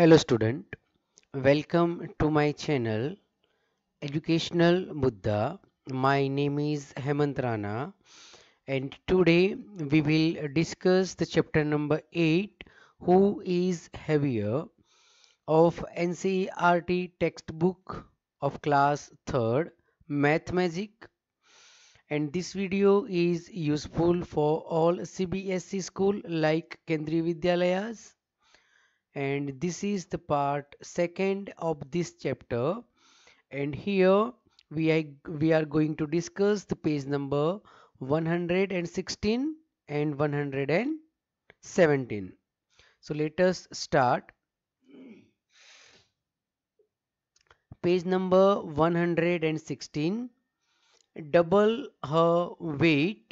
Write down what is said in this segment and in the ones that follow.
Hello student, welcome to my channel Educational Buddha. My name is Hemant Rana and today we will discuss the chapter number 8 Who is Heavier of NCERT textbook of class 3rd Math Magic and this video is useful for all CBSE school like Kendri Vidyalayas and this is the part second of this chapter and here we are, we are going to discuss the page number 116 and 117 so let us start page number 116 double her weight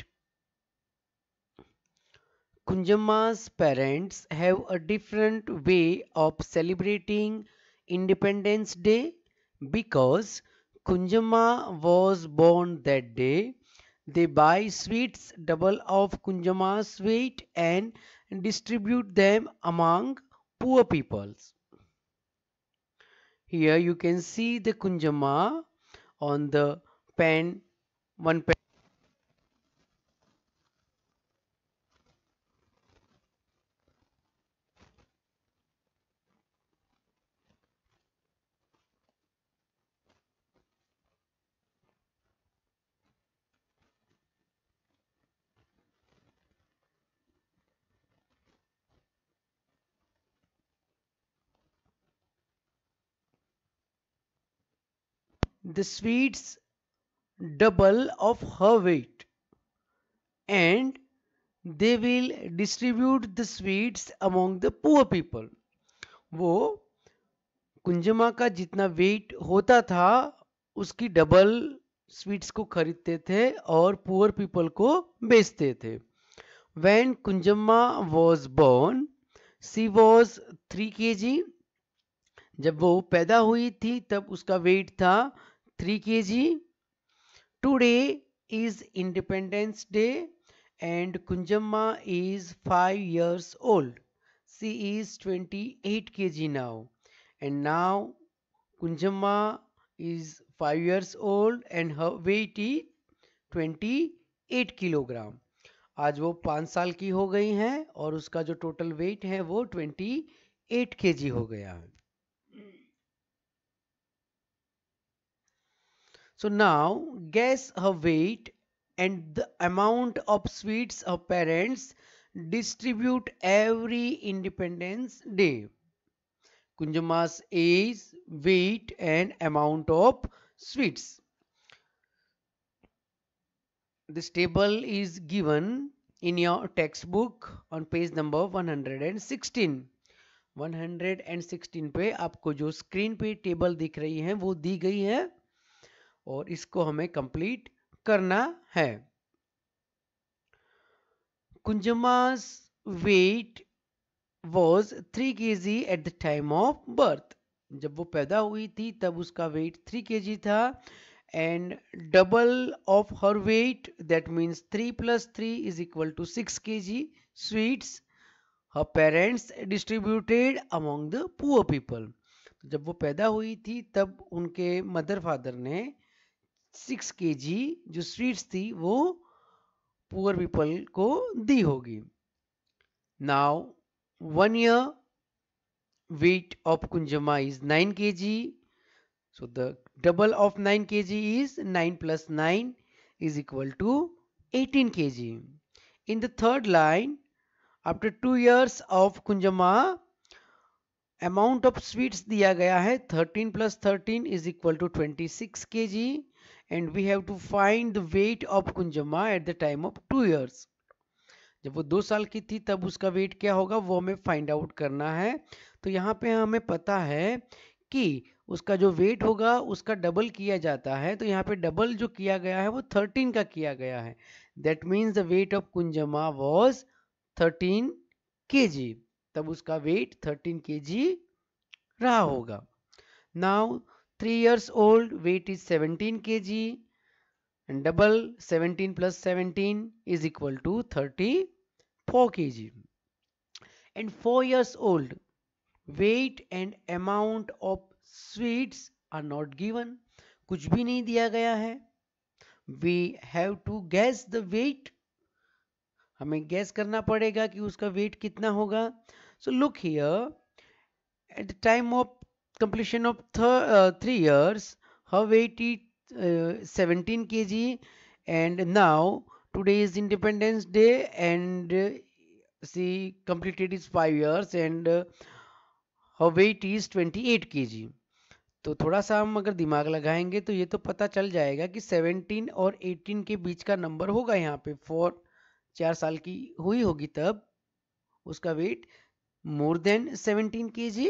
Kunjamma's parents have a different way of celebrating Independence Day because Kunjamma was born that day. They buy sweets double of Kunjamma's weight and distribute them among poor peoples. Here you can see the Kunjamma on the pen, one pen. the sweets double of her weight and they will distribute the sweets among the poor people वो कुंजमा का जितना wait होता था उसकी double sweets को खरीदते थे और पुअर पीपल को बेचते थे when Kunjamma was born she was three K G जब वो पैदा हुई थी तब उसका वेट था 3 kg. Today is Independence Day and Kunjamma is 5 years old. She is 28 kg now. And now Kunjamma is 5 years old and her weight is 28 kilogram आज वो पाँच साल की हो गई हैं और उसका जो टोटल वेट है वो 28 केजी हो गया है So now guess her weight and the amount of sweets her parents distribute every Independence Day. Kunjama's age, weight and amount of sweets. This table is given in your textbook on page number 116. 116 पे आपको जो screen पे table दिख रही है वो दी गई है और इसको हमें कंप्लीट करना है wait was three K G at the time of birth जब वो पैदा हुई थी तब उसका वेट थ्री के जी था and double of her weight that means three plus three is equal to six K G sweets her parents distributed among the poor people जब वो पैदा हुई थी तब उनके मदर फादर ने सिक्स के जी जो स्वीट्स थी वो पुअर पीपल को दी होगी now one year weight of Kunjama is nine K G so the double of nine K G is nine plus nine is equal to eighteen K G in the third line after two years of Kunjama amount of sweets दिया गया है thirteen plus thirteen is equal to twenty six K G and we have to find the weight of Kunjama at the time of two years जब वो दो साल की थी तब उसका वेट क्या होगा वो हमें फाइंड आउट करना है तो यहाँ पे हमें पता है कि उसका जो वेट होगा उसका डबल किया जाता है तो यहाँ पे डबल जो किया गया है वो थर्टीन का किया गया है that means the weight of Kunjama was thirteen K तब उसका वेट थर्टीन के रहा होगा now three years old weight is seventeen K G and double 17 plus 17 is equal to thirty four K G and four years old weight and amount of sweets are not given कुछ भी नहीं दिया गया है we have to guess the weight हमें guess करना पड़ेगा कि उसका वेट कितना होगा so look here at the time of completion of th uh, three years her weight is 17 kg and now today is independence day and uh, she completed is five years and uh, her weight is 28 kg तो थोड़ा सा हम अगर दिमाग लगाएंगे तो ये तो पता चल जाएगा कि 17 और 18 के बीच का नंबर होगा यहाँ पे फोर चार साल की हुई होगी तब उसका वेट मोर देन 17 के जी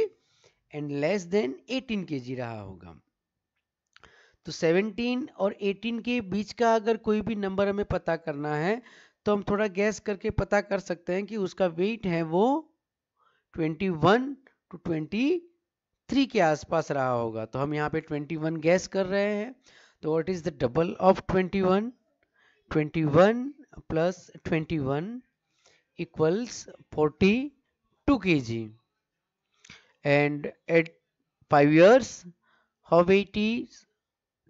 एंड लेस देन 18 के रहा होगा तो 17 और 18 के बीच का अगर कोई भी नंबर हमें पता करना है तो हम थोड़ा गैस करके पता कर सकते हैं कि उसका वेट है वो 21 टू 23 के आसपास रहा होगा तो हम यहाँ पे 21 गैस कर रहे हैं तो what is the double of 21 21 plus 21 equals 42 KG and at 5 years how weight is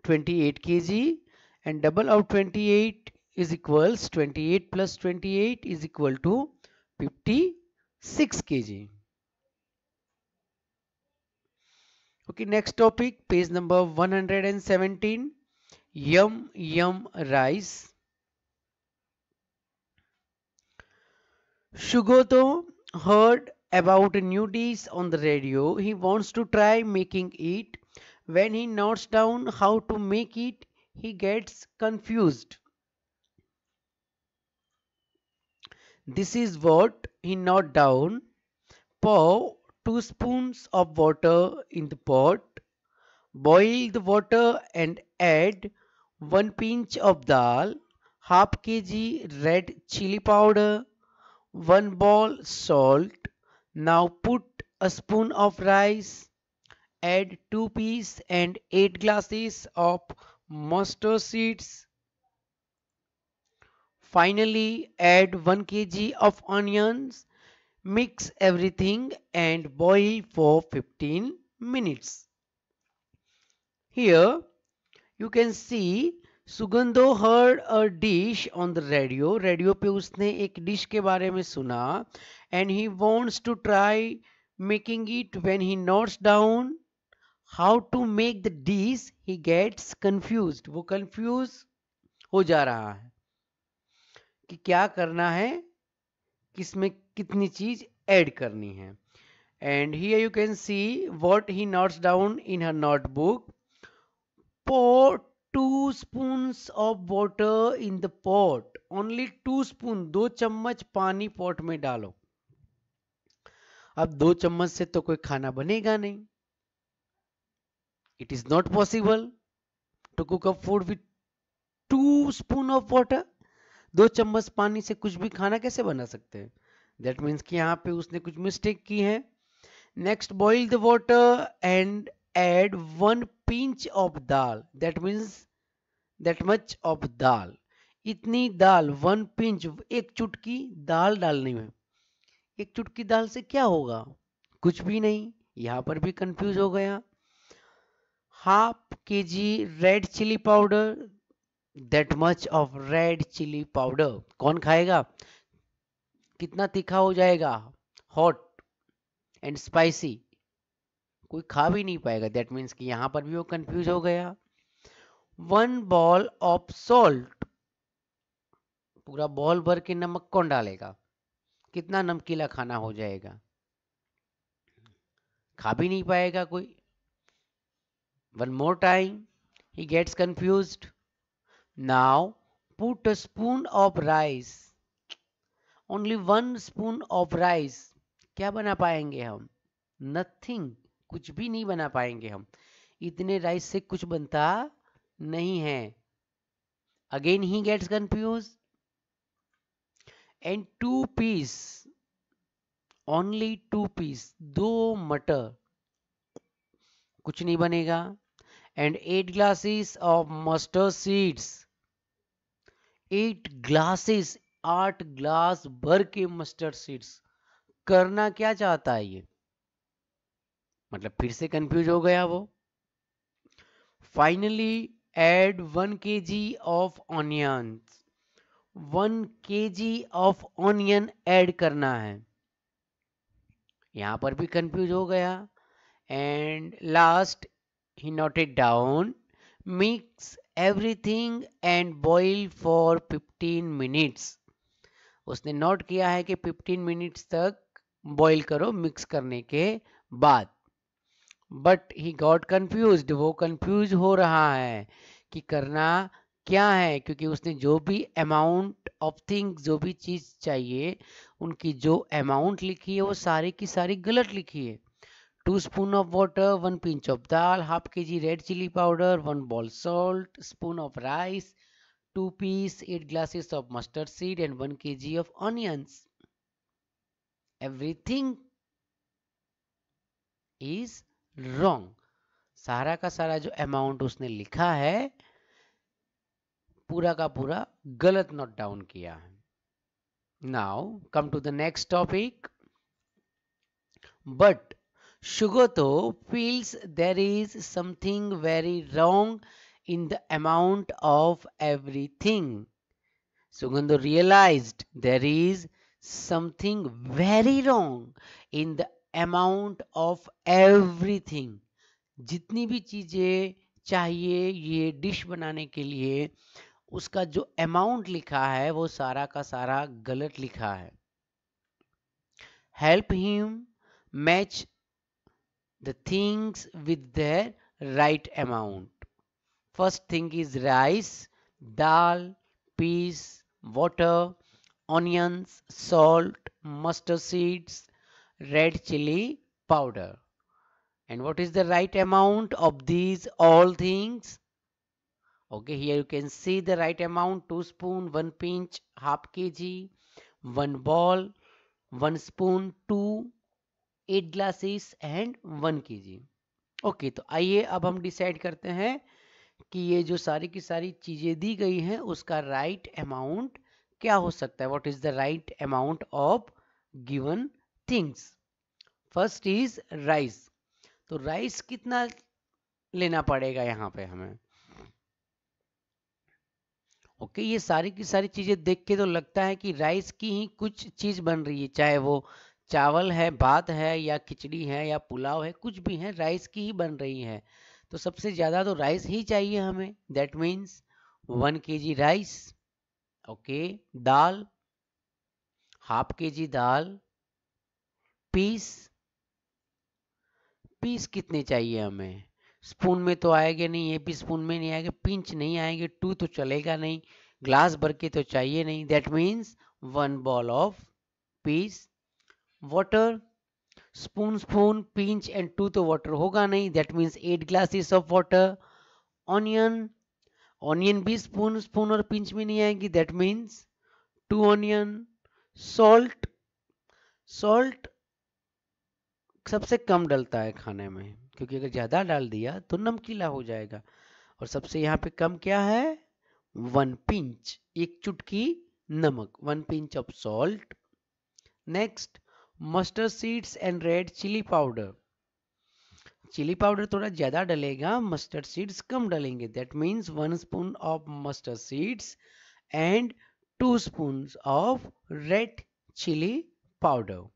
28 kg and double of 28 is equals 28 plus 28 is equal to 56 kg okay next topic page number 117 yum yum rice to heard about nudies on the radio. He wants to try making it. When he notes down how to make it, he gets confused. This is what he noted down. Pour 2 spoons of water in the pot. Boil the water and add 1 pinch of dal, half kg red chili powder, 1 ball salt, now put a spoon of rice, add 2 peas and 8 glasses of mustard seeds. Finally add 1 kg of onions. Mix everything and boil for 15 minutes. Here you can see Sugandho heard a dish on the radio radio पे उसने एक dish के बारे में सुना and he wants to try making it when he notes down how to make the dish he gets confuse वो confuse हो जा रहा है कि क्या करना है किसमें कितनी चीज ऐड करनी है and he you can see what he notes down in her notebook put two spoon of water in the pot only two spoon दो चम्मच पानी पॉट में डालो अब दो चम्मच से तो कोई खाना बनेगा नहीं it is not possible to cook up food with two spoon of water दो चम्मच पानी से कुछ भी खाना कैसे बना सकते हैं दैट मीन्स कि यहाँ पे उसने कुछ मिस्टेक की है next boil the water and add one pinch of dal that means that much of dal इतनी दाल वन पिंच एक चुटकी दाल डालने में एक चुटकी दाल से क्या होगा कुछ भी नहीं यहाँ पर भी कंफ्यूज हो गया half K G red chili powder that much of red chili powder कौन खाएगा कितना तीखा हो जाएगा हॉट एंड स्पाइसी कोई खा भी नहीं पाएगा दैट मीन्स कि यहाँ पर भी वो कंफ्यूज हो गया वन बॉल ऑफ सॉल्ट पूरा बॉल भर के नमक कौन डालेगा कितना नमकीला खाना हो जाएगा खा भी नहीं पाएगा कोई one more time he gets confuse now put a spoon of rice only one spoon of rice क्या बना पाएंगे हम नथिंग कुछ भी नहीं बना पाएंगे हम इतने राइस से कुछ बनता नहीं है again he gets confuse and two piece only two piece दो मटर कुछ नहीं बनेगा and eight glasses of mustard seeds eight glasses आठ ग्लास भर के मस्टर्ड सीड्स करना क्या चाहता है ये मतलब फिर से कंफ्यूज हो गया वो finally add one K G of of one K G of onion add करना है यहां पर भी कंफ्यूज हो गया and last he note it down mix everything and boil for fifteen minutes उसने नोट किया है कि फिफ्टीन मिनिट्स तक बॉइल करो मिक्स करने के बाद बट ही गॉट कन्फ्यूज वो कन्फ्यूज हो रहा है कि करना क्या है क्योंकि उसने जो भी अमाउंट ऑफ थिंग जो भी चीज़ चाहिए उनकी जो अमाउंट लिखी है वो सारी की सारी गलत लिखी है two spoon of water one pinch of dal half K G red chili powder one ball salt spoon of rice two piece eight glasses of mustard seed and one K G of onions everything is wrong सारा का सारा जो amount उसने लिखा है पूरा का पूरा गलत नोट डाउन किया है now come to the next topic but Shugoto feels there is something very wrong in the amount of everything Sugandho realize there is something very wrong in the amount of everything जितनी भी चीज़ें चाहिए ये dish बनाने के लिए उसका जो अमाउंट लिखा है वो सारा का सारा गलत लिखा है help him match the things with the right amount first thing is rice dal piece water onions salt mustard seeds red chili powder. And what is the right amount of these all things? Okay, here you can see the right amount, 2 spoon, 1 pinch, half kg, 1 ball, 1 spoon, 2, 8 glasses and 1 kg. okay to आइए ab hum decide karte hain ki ye jo sari ki sari cheeze di gayi hain uska right amount kya ho sakta hai what is the right amount of given things first is rice तो rice कितना लेना पड़ेगा यहाँ पे हमें okay okay, ये सारी की सारी चीज़ें देख के तो लगता है कि राइस की ही कुछ चीज़ बन रही है चाहे वो चावल है भात है या खिचड़ी है या पुलाव है कुछ भी है राइस की ही बन रही है तो सबसे ज़्यादा तो राइस ही चाहिए हमें that means one K G rice okay dal half K G dal piece piece कितने चाहिए हमें स्पून में तो आएंगे नहीं ये भी स्पून में नहीं आएंगे पिंच नहीं आएंगे टू तो चलेगा नहीं ग्लास भर के तो चाहिए नहीं that means one ball of piece water spoon spoon pinch and two तो वाटर होगा नहीं that means eight glasses of water onion onion भी स्पून स्पून और पिंच में नहीं आएगी that means two onion salt salt सबसे कम डलता है खाने में क्योंकि अगर ज़्यादा डाल दिया तो नमकीला हो जाएगा और सबसे यहाँ पे कम क्या है वन पिंच एक चुटकी नमक one pinch of salt next mustard seeds and red chili powder chili powder थोड़ा ज़्यादा डलेगा मस्टर्ड सीड्स कम डलेंगे that means one spoon of mustard seeds and two spoon of red chili powder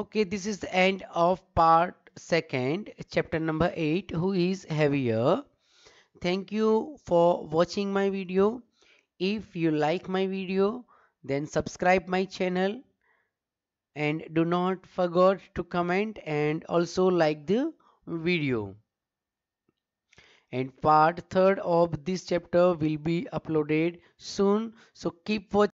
okay this is the end of part second chapter number 8 who is heavier thank you for watching my video if you like my video then subscribe my channel and do not forget to comment and also like the video and part third of this chapter will be uploaded soon so keep watching